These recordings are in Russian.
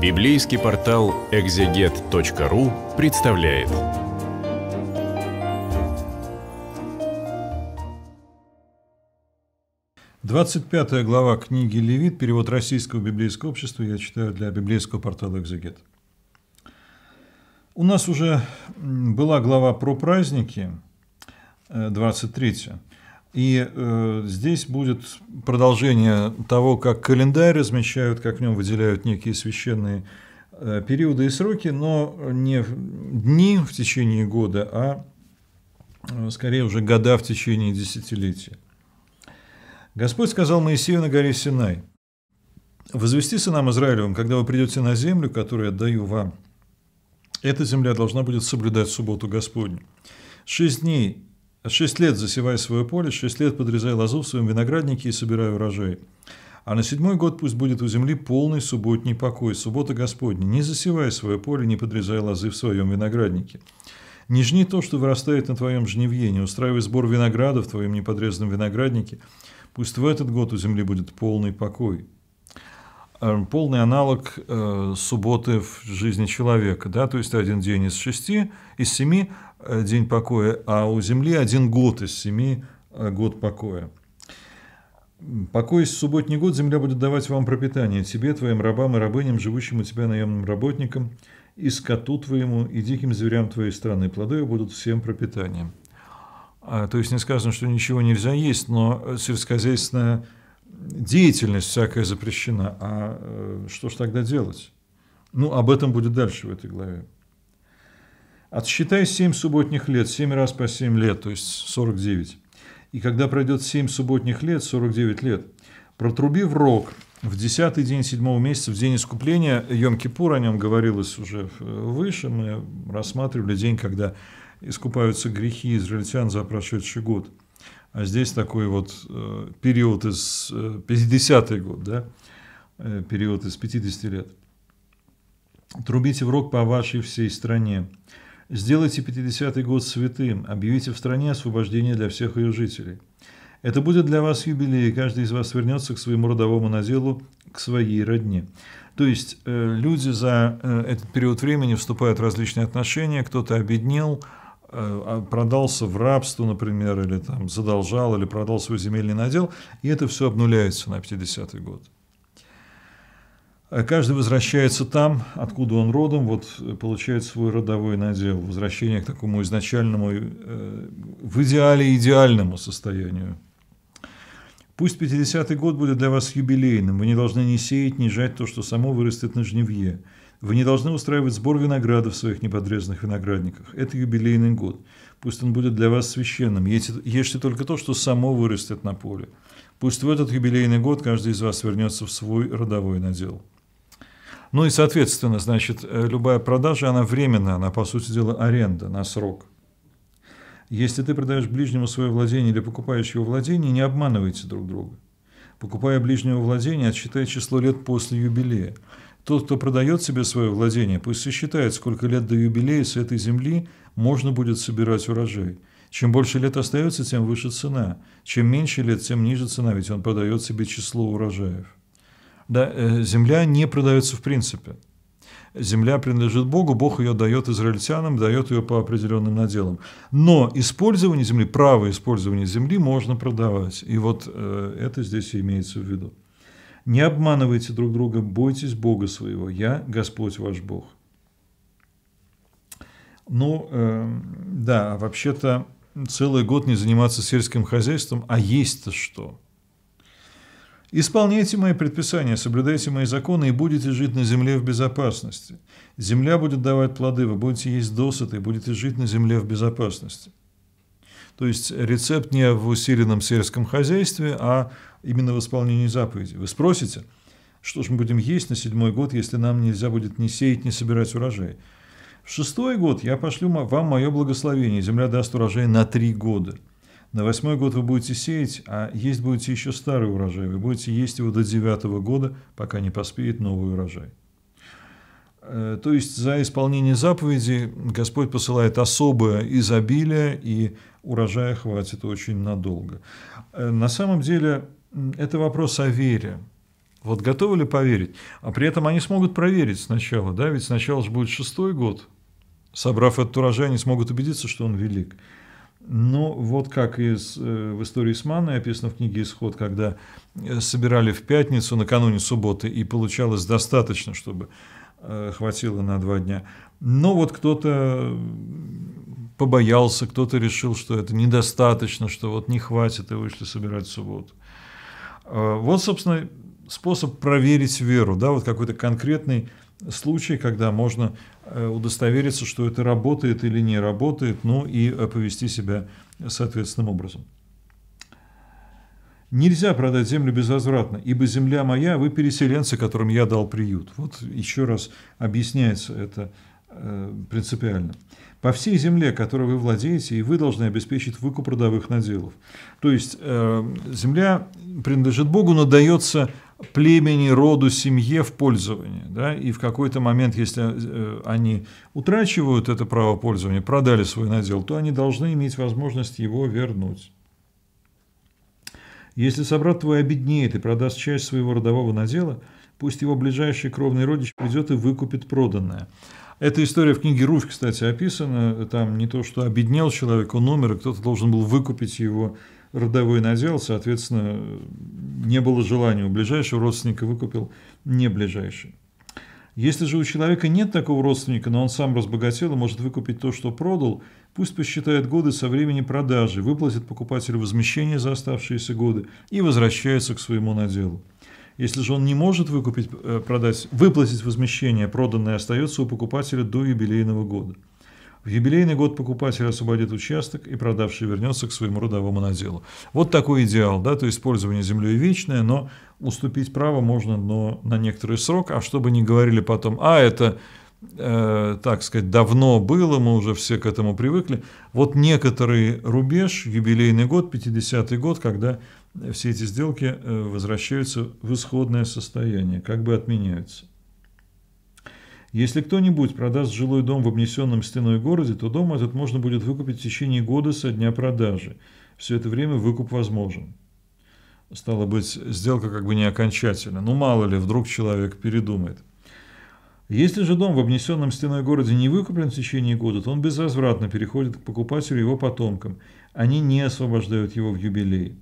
Библейский портал экзегет.ру представляет. Двадцать пятая глава книги Левит, перевод Российского библейского общества, я читаю для библейского портала «Экзегет». У нас уже была глава про праздники, 23 э, и э, здесь будет продолжение того, как календарь размещают, как в нем выделяют некие священные э, периоды и сроки, но не дни в течение года, а э, скорее уже года в течение десятилетия. Господь сказал Моисею на горе Синай, «Возвести сынам Израилевым, когда вы придете на землю, которую я даю вам, эта земля должна будет соблюдать субботу Господню. Шесть дней Шесть лет засевай свое поле, шесть лет подрезай лозу в своем винограднике и собирай урожай. А на седьмой год пусть будет у земли полный субботний покой, суббота Господня. Не засевай свое поле, не подрезай лозы в своем винограднике. Не жни то, что вырастает на твоем жневье, не устраивай сбор винограда в твоем неподрезанном винограднике. Пусть в этот год у земли будет полный покой. Эм, полный аналог э, субботы в жизни человека. Да? То есть один день из шести, из семи Э, день покоя, а у Земли один год из семи э, год покоя. Покоясь в субботний год, земля будет давать вам пропитание, тебе, твоим рабам и рабыням, живущим у тебя наемным работникам, и скоту твоему, и диким зверям твоей страны, плоды ее будут всем пропитанием. А, то есть не сказано, что ничего нельзя есть, но сельскохозяйственная деятельность всякая запрещена. А э, что ж тогда делать? Ну, об этом будет дальше в этой главе. Отсчитай 7 субботних лет, 7 раз по 7 лет, то есть 49. И когда пройдет 7 субботних лет, 49 лет, протруби в рог в 10 день 7 месяца, в день искупления, Йом-Кипур, о нем говорилось уже э, выше, мы рассматривали день, когда искупаются грехи израильтян за прошедший год. А здесь такой вот э, период из 50-й э, год, да, период из 50 лет. Трубите в рог по вашей всей стране. Сделайте 50-й год святым, объявите в стране освобождение для всех ее жителей. Это будет для вас юбилей, и каждый из вас вернется к своему родовому наделу, к своей родне. То есть э, люди за э, этот период времени вступают в различные отношения, кто-то обеднел, э, а продался в рабство, например, или там задолжал, или продал свой земельный надел, и это все обнуляется на 50-й год. Каждый возвращается там, откуда он родом, вот э, получает свой родовой надел, возвращение к такому изначальному, э, в идеале идеальному состоянию. Пусть 50-й год будет для вас юбилейным, вы не должны ни сеять, ни жать то, что само вырастет на жневье. Вы не должны устраивать сбор винограда в своих неподрезанных виноградниках. Это юбилейный год. Пусть он будет для вас священным. Ешьте, ешьте только то, что само вырастет на поле. Пусть в этот юбилейный год каждый из вас вернется в свой родовой надел. Ну и, соответственно, значит, э, любая продажа, она временная, она, по сути дела, аренда на срок. Если ты продаешь ближнему свое владение или покупаешь его владение, не обманывайте друг друга. Покупая ближнего владения, отсчитай число лет после юбилея. Тот, кто продает себе свое владение, пусть сосчитает, сколько лет до юбилея с этой земли можно будет собирать урожай. Чем больше лет остается, тем выше цена. Чем меньше лет, тем ниже цена, ведь он продает себе число урожаев. Да, э, земля не продается в принципе. Земля принадлежит Богу, Бог ее дает израильтянам, дает ее по определенным наделам. Но использование земли, право использования земли можно продавать. И вот э, это здесь и имеется в виду. Не обманывайте друг друга, бойтесь Бога своего. Я Господь ваш Бог. Ну, э, да, а вообще-то целый год не заниматься сельским хозяйством, а есть-то что – Исполняйте мои предписания, соблюдайте мои законы и будете жить на земле в безопасности. Земля будет давать плоды, вы будете есть досыта и будете жить на земле в безопасности. То есть рецепт не в усиленном сельском хозяйстве, а именно в исполнении заповедей. Вы спросите, что же мы будем есть на седьмой год, если нам нельзя будет ни сеять, ни собирать урожай? В шестой год я пошлю вам мое благословение, земля даст урожай на три года – на восьмой год вы будете сеять, а есть будете еще старый урожай. Вы будете есть его до девятого года, пока не поспеет новый урожай. Э, то есть за исполнение заповеди Господь посылает особое изобилие, и урожая хватит очень надолго. Э, на самом деле это вопрос о вере. Вот готовы ли поверить? А при этом они смогут проверить сначала, да? Ведь сначала же будет шестой год. Собрав этот урожай, они смогут убедиться, что он велик. Но ну, вот как из, э, в истории Исмана манной описано в книге «Исход», когда э, собирали в пятницу, накануне субботы, и получалось достаточно, чтобы э, хватило на два дня. Но вот кто-то побоялся, кто-то решил, что это недостаточно, что вот не хватит, и вышли собирать в субботу. Вот, собственно, способ проверить веру, да, вот какой-то конкретный случай, когда можно э, удостовериться, что это работает или не работает, ну и э, повести себя соответственным образом. Нельзя продать землю безвозвратно, ибо земля моя, вы переселенцы, которым я дал приют. Вот еще раз объясняется это э, принципиально. По всей земле, которой вы владеете, и вы должны обеспечить выкуп родовых наделов. То есть земля принадлежит Богу, но дается племени, роду, семье в пользование. Да? И в какой-то момент, если э, они утрачивают это право пользования, продали свой надел, то они должны иметь возможность его вернуть. Если собрат твой обеднеет и продаст часть своего родового надела, пусть его ближайший кровный родич придет и выкупит проданное. Эта история в книге Руфь, кстати, описана. Там не то, что обеднел человек, он умер, и кто-то должен был выкупить его родовой надел, соответственно, не было желания. У ближайшего родственника выкупил не ближайший. Если же у человека нет такого родственника, но он сам разбогател и может выкупить то, что продал, пусть посчитает годы со времени продажи, выплатит покупателю возмещение за оставшиеся годы и возвращается к своему наделу. Если же он не может выкупить, э, продать, выплатить возмещение, проданное остается у покупателя до юбилейного года – в юбилейный год покупатель освободит участок и продавший вернется к своему родовому наделу. Вот такой идеал, да, то есть пользование землей вечное, но уступить право можно но на некоторый срок, а чтобы не говорили потом, а это, э, так сказать, давно было, мы уже все к этому привыкли. Вот некоторый рубеж, юбилейный год, 50-й год, когда все эти сделки э, возвращаются в исходное состояние, как бы отменяются. Если кто-нибудь продаст жилой дом в обнесенном стеной городе, то дом этот можно будет выкупить в течение года со дня продажи. Все это время выкуп возможен. Стало быть, сделка как бы не окончательна. Ну, мало ли, вдруг человек передумает. Если же дом в обнесенном стеной городе не выкуплен в течение года, то он безвозвратно переходит к покупателю и его потомкам. Они не освобождают его в юбилей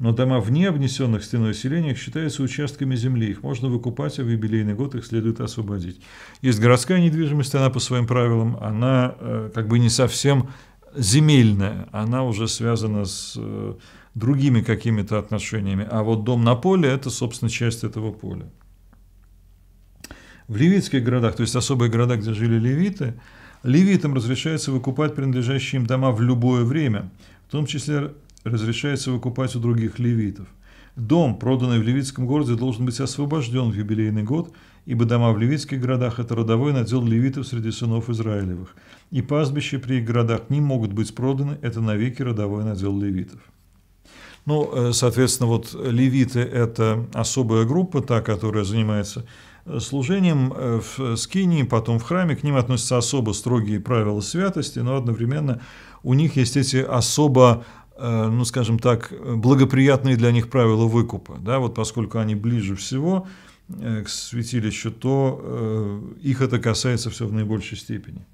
но дома вне обнесенных стеной селениях считаются участками земли, их можно выкупать, а в юбилейный год их следует освободить. Есть городская недвижимость, она по своим правилам, она э, как бы не совсем земельная, она уже связана с э, другими какими-то отношениями, а вот дом на поле – это, собственно, часть этого поля. В левитских городах, то есть особые города, где жили левиты, левитам разрешается выкупать принадлежащие им дома в любое время, в том числе разрешается выкупать у других левитов. Дом, проданный в левитском городе, должен быть освобожден в юбилейный год, ибо дома в левитских городах – это родовой надел левитов среди сынов Израилевых, и пастбища при их городах не могут быть проданы, это навеки родовой надел левитов. Ну, э, соответственно, вот левиты – это особая группа, та, которая занимается э, служением э, в скинии, потом в храме. К ним относятся особо строгие правила святости, но одновременно у них есть эти особо Э, ну, скажем так, благоприятные для них правила выкупа. Да, вот поскольку они ближе всего э, к святилищу, то э, их это касается все в наибольшей степени.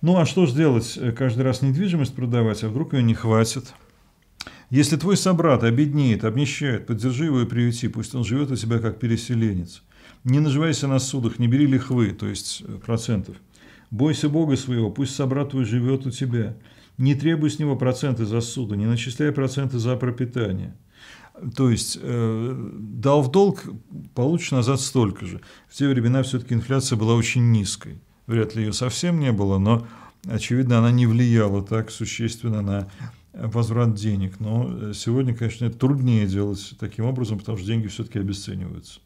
Ну, а что сделать? Каждый раз недвижимость продавать, а вдруг ее не хватит? Если твой собрат обеднеет, обнищает, поддержи его и приюти, пусть он живет у тебя как переселенец. Не наживайся на судах, не бери лихвы, то есть процентов. Бойся Бога своего, пусть собрат твой живет у тебя не требуй с него проценты за суду, не начисляя проценты за пропитание. То есть э, дал в долг, получишь назад столько же. В те времена все-таки инфляция была очень низкой. Вряд ли ее совсем не было, но, очевидно, она не влияла так существенно на э, возврат денег. Но э, сегодня, конечно, это труднее делать таким образом, потому что деньги все-таки обесцениваются.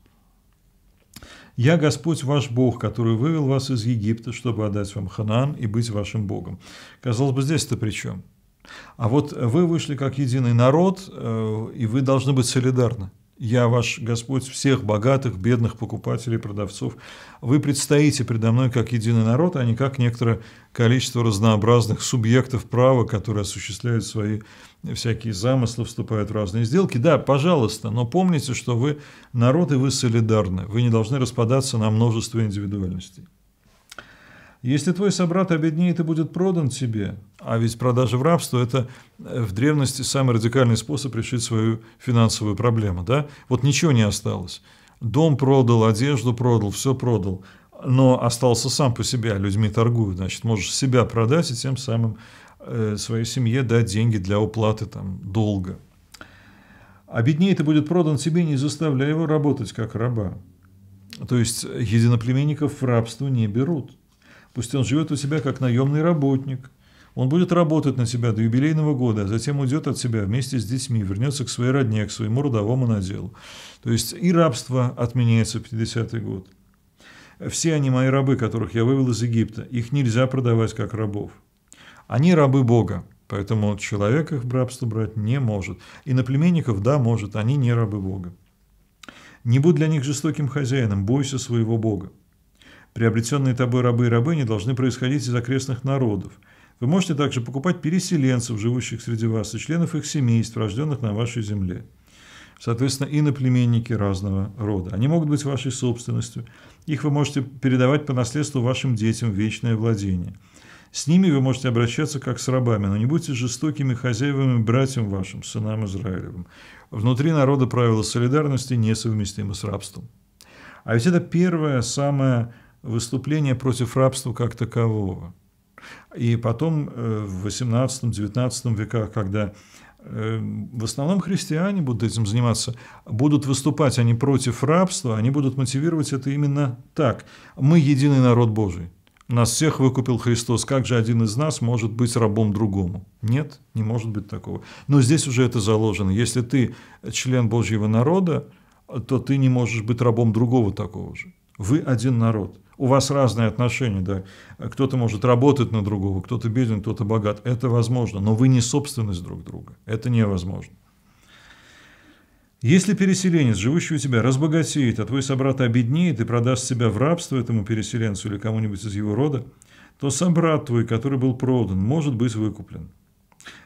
«Я Господь ваш Бог, который вывел вас из Египта, чтобы отдать вам Ханаан и быть вашим Богом». Казалось бы, здесь-то при чем? А вот вы вышли как единый народ, э, и вы должны быть солидарны. Я ваш Господь всех богатых, бедных покупателей, продавцов. Вы предстоите предо мной как единый народ, а не как некоторое количество разнообразных субъектов права, которые осуществляют свои всякие замыслы, вступают в разные сделки. Да, пожалуйста, но помните, что вы народ и вы солидарны. Вы не должны распадаться на множество индивидуальностей. Если твой собрат обеднеет и будет продан тебе, а ведь продажа в рабство – это э, в древности самый радикальный способ решить свою финансовую проблему, да? Вот ничего не осталось. Дом продал, одежду продал, все продал, но остался сам по себе, а людьми торгуют, значит, можешь себя продать и тем самым э, своей семье дать деньги для уплаты там долга. А беднее-то будет продан тебе, не заставляя его работать как раба. То есть э, единоплеменников в рабство не берут. Пусть он живет у себя как наемный работник. Он будет работать на себя до юбилейного года, а затем уйдет от себя вместе с детьми, вернется к своей родне, к своему родовому наделу. То есть и рабство отменяется в 50-й год. Все они мои рабы, которых я вывел из Египта. Их нельзя продавать как рабов. Они рабы Бога, поэтому человек их в рабство брать не может. И на племенников, да, может, они не рабы Бога. Не будь для них жестоким хозяином, бойся своего Бога. Приобретенные тобой рабы и рабыни должны происходить из окрестных народов. Вы можете также покупать переселенцев, живущих среди вас, и членов их семейств, рожденных на вашей земле. Соответственно, иноплеменники разного рода. Они могут быть вашей собственностью. Их вы можете передавать по наследству вашим детям в вечное владение. С ними вы можете обращаться как с рабами, но не будьте жестокими хозяевами братьям вашим, сынам Израилевым. Внутри народа правила солидарности несовместимы с рабством. А ведь это первое, самое выступление против рабства как такового. И потом э, в 18-19 веках, когда э, в основном христиане будут этим заниматься, будут выступать они против рабства, они будут мотивировать это именно так. Мы единый народ Божий. Нас всех выкупил Христос. Как же один из нас может быть рабом другому? Нет, не может быть такого. Но здесь уже это заложено. Если ты член Божьего народа, то ты не можешь быть рабом другого такого же. Вы один народ. У вас разные отношения, да. Кто-то может работать на другого, кто-то беден, кто-то богат. Это возможно, но вы не собственность друг друга. Это невозможно. Если переселенец, живущий у тебя, разбогатеет, а твой собрат обеднеет и продаст себя в рабство этому переселенцу или кому-нибудь из его рода, то собрат твой, который был продан, может быть выкуплен.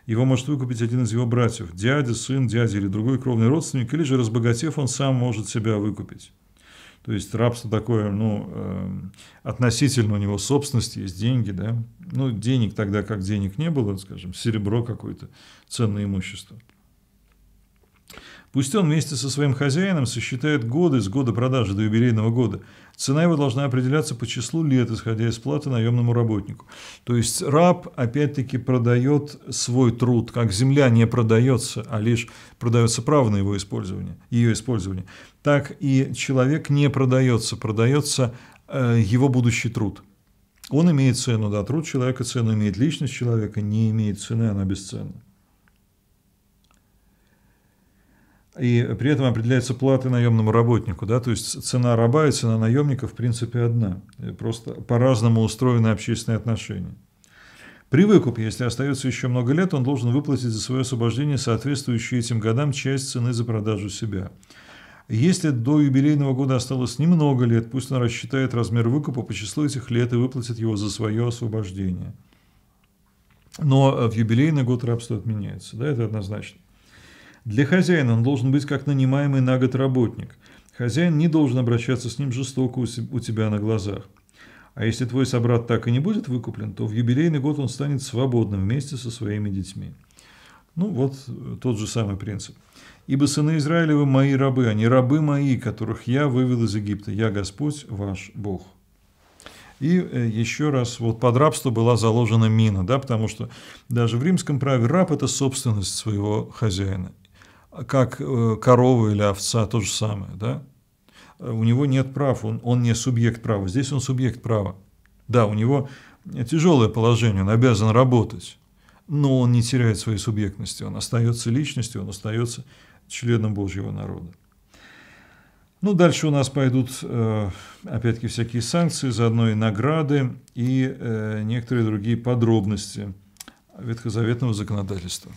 Его может выкупить один из его братьев, дядя, сын, дядя или другой кровный родственник, или же, разбогатев, он сам может себя выкупить. То есть рабство такое, ну, эм, относительно у него собственности есть деньги, да. Ну, денег тогда, как денег не было, скажем, серебро какое-то, ценное имущество. Пусть он вместе со своим хозяином сосчитает годы с года продажи до юбилейного года. Цена его должна определяться по числу лет, исходя из платы наемному работнику. То есть раб опять-таки продает свой труд, как земля не продается, а лишь продается право на его использование, ее использование. Так и человек не продается, продается э, его будущий труд. Он имеет цену, да, труд человека цену имеет, личность человека не имеет цены, она бесценна. И при этом определяется платы наемному работнику. Да? То есть цена раба и цена наемника в принципе одна. Э, просто по-разному устроены общественные отношения. При выкупе, если остается еще много лет, он должен выплатить за свое освобождение соответствующую этим годам часть цены за продажу себя. Если до юбилейного года осталось немного лет, пусть он рассчитает размер выкупа по числу этих лет и выплатит его за свое освобождение. Но э, в юбилейный год рабство отменяется, да, это однозначно. Для хозяина он должен быть как нанимаемый на год работник. Хозяин не должен обращаться с ним жестоко у тебя на глазах. А если твой собрат так и не будет выкуплен, то в юбилейный год он станет свободным вместе со своими детьми. Ну вот э, тот же самый принцип. «Ибо сыны Израилевы мои рабы, они рабы мои, которых я вывел из Египта. Я Господь ваш Бог». И э, еще раз, вот под рабство была заложена мина, да, потому что даже в римском праве раб – это собственность своего хозяина как э, корова или овца, то же самое, да? Э, у него нет прав, он, он не субъект права. Здесь он субъект права. Да, у него тяжелое положение, он обязан работать, но он не теряет своей субъектности, он остается личностью, он остается членом Божьего народа. Ну, дальше у нас пойдут, э, опять-таки, всякие санкции, заодно и награды, и некоторые другие подробности ветхозаветного законодательства.